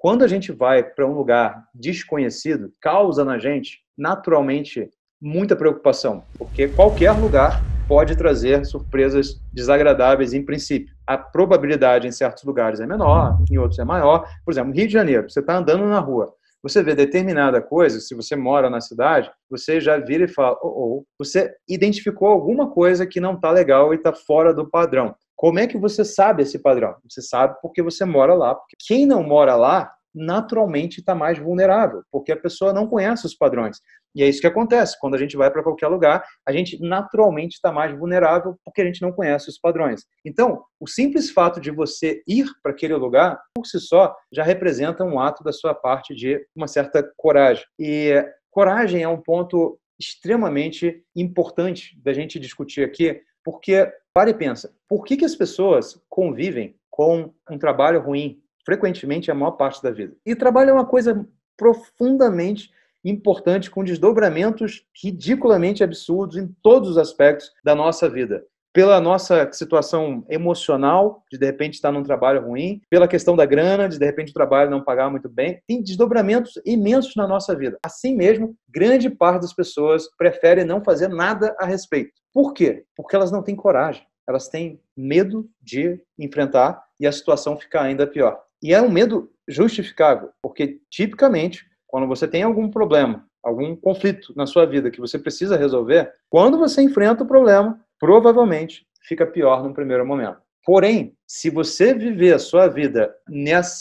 Quando a gente vai para um lugar desconhecido, causa na gente, naturalmente, muita preocupação, porque qualquer lugar pode trazer surpresas desagradáveis em princípio. A probabilidade em certos lugares é menor, em outros é maior. Por exemplo, Rio de Janeiro, você está andando na rua, você vê determinada coisa, se você mora na cidade, você já vira e fala, ou oh, oh, oh, você identificou alguma coisa que não está legal e está fora do padrão. Como é que você sabe esse padrão? Você sabe porque você mora lá. Porque quem não mora lá, naturalmente está mais vulnerável, porque a pessoa não conhece os padrões. E é isso que acontece. Quando a gente vai para qualquer lugar, a gente naturalmente está mais vulnerável porque a gente não conhece os padrões. Então, o simples fato de você ir para aquele lugar, por si só, já representa um ato da sua parte de uma certa coragem. E coragem é um ponto extremamente importante da gente discutir aqui, porque para e pensa, por que, que as pessoas convivem com um trabalho ruim frequentemente a maior parte da vida? E trabalho é uma coisa profundamente importante, com desdobramentos ridiculamente absurdos em todos os aspectos da nossa vida pela nossa situação emocional, de de repente estar num trabalho ruim, pela questão da grana, de de repente o trabalho não pagar muito bem. Tem desdobramentos imensos na nossa vida. Assim mesmo, grande parte das pessoas prefere não fazer nada a respeito. Por quê? Porque elas não têm coragem. Elas têm medo de enfrentar e a situação ficar ainda pior. E é um medo justificável, porque tipicamente, quando você tem algum problema, algum conflito na sua vida que você precisa resolver, quando você enfrenta o problema, provavelmente fica pior no primeiro momento. Porém, se você viver a sua vida nessa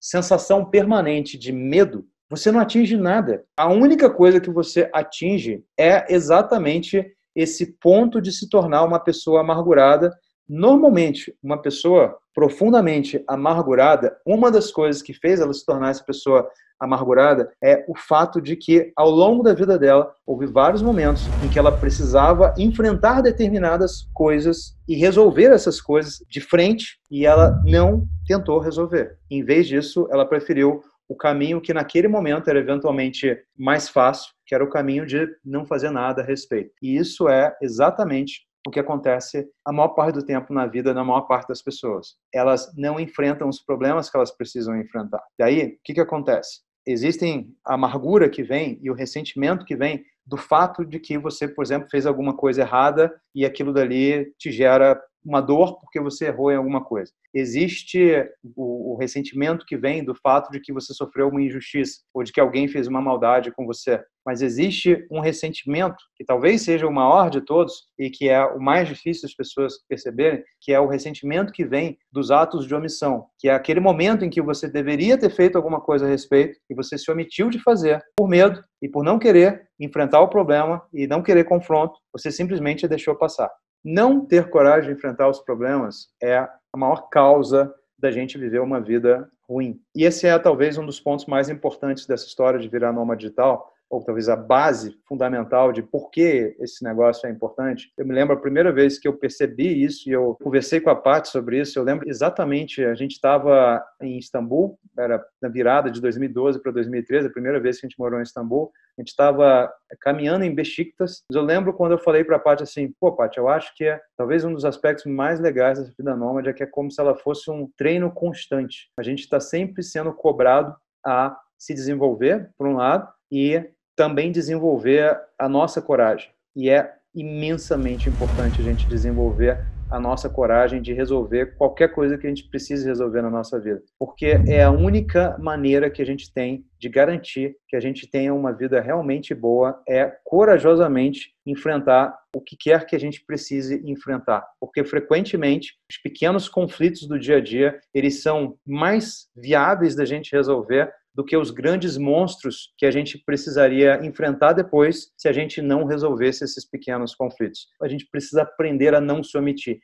sensação permanente de medo, você não atinge nada. A única coisa que você atinge é exatamente esse ponto de se tornar uma pessoa amargurada Normalmente, uma pessoa profundamente amargurada, uma das coisas que fez ela se tornar essa pessoa amargurada é o fato de que, ao longo da vida dela, houve vários momentos em que ela precisava enfrentar determinadas coisas e resolver essas coisas de frente e ela não tentou resolver. Em vez disso, ela preferiu o caminho que naquele momento era eventualmente mais fácil, que era o caminho de não fazer nada a respeito. E isso é exatamente o que acontece a maior parte do tempo na vida da maior parte das pessoas. Elas não enfrentam os problemas que elas precisam enfrentar. Daí, o que, que acontece? Existem a amargura que vem e o ressentimento que vem do fato de que você, por exemplo, fez alguma coisa errada e aquilo dali te gera uma dor porque você errou em alguma coisa. Existe o, o, ressentimento que vem do fato de que você sofreu uma injustiça ou de que alguém fez uma maldade com você. Mas existe um ressentimento que talvez seja o maior de todos e que é o mais difícil as pessoas perceberem, que é o ressentimento que vem dos atos de omissão, que é aquele momento em que você deveria ter feito alguma coisa a respeito e você se omitiu de fazer por medo e por não querer enfrentar o problema e não querer confronto, você simplesmente deixou passar. Não ter coragem de enfrentar os problemas é a maior causa da gente viver uma vida ruim. E esse é talvez um dos pontos mais importantes dessa história de virar nômade digital, ou talvez a base fundamental de por que esse negócio é importante. Eu me lembro a primeira vez que eu percebi isso e eu conversei com a parte sobre isso. Eu lembro exatamente, a gente estava em Istambul, era na virada de 2012 para 2013, a primeira vez que a gente morou em Istambul. A gente estava caminhando em Besiktas. Eu lembro quando eu falei para a parte assim, pô, parte, eu acho que é talvez um dos aspectos mais legais dessa vida nômade é que é como se ela fosse um treino constante. A gente está sempre sendo cobrado a se desenvolver, por um lado, e também desenvolver a nossa coragem. E é imensamente importante a gente desenvolver a nossa coragem de resolver qualquer coisa que a gente precise resolver na nossa vida, porque é a única maneira que a gente tem de garantir que a gente tenha uma vida realmente boa é corajosamente enfrentar o que quer que a gente precise enfrentar, porque frequentemente os pequenos conflitos do dia a dia, eles são mais viáveis da gente resolver do que os grandes monstros que a gente precisaria enfrentar depois se a gente não resolvesse esses pequenos conflitos. A gente precisa aprender a não se omitir.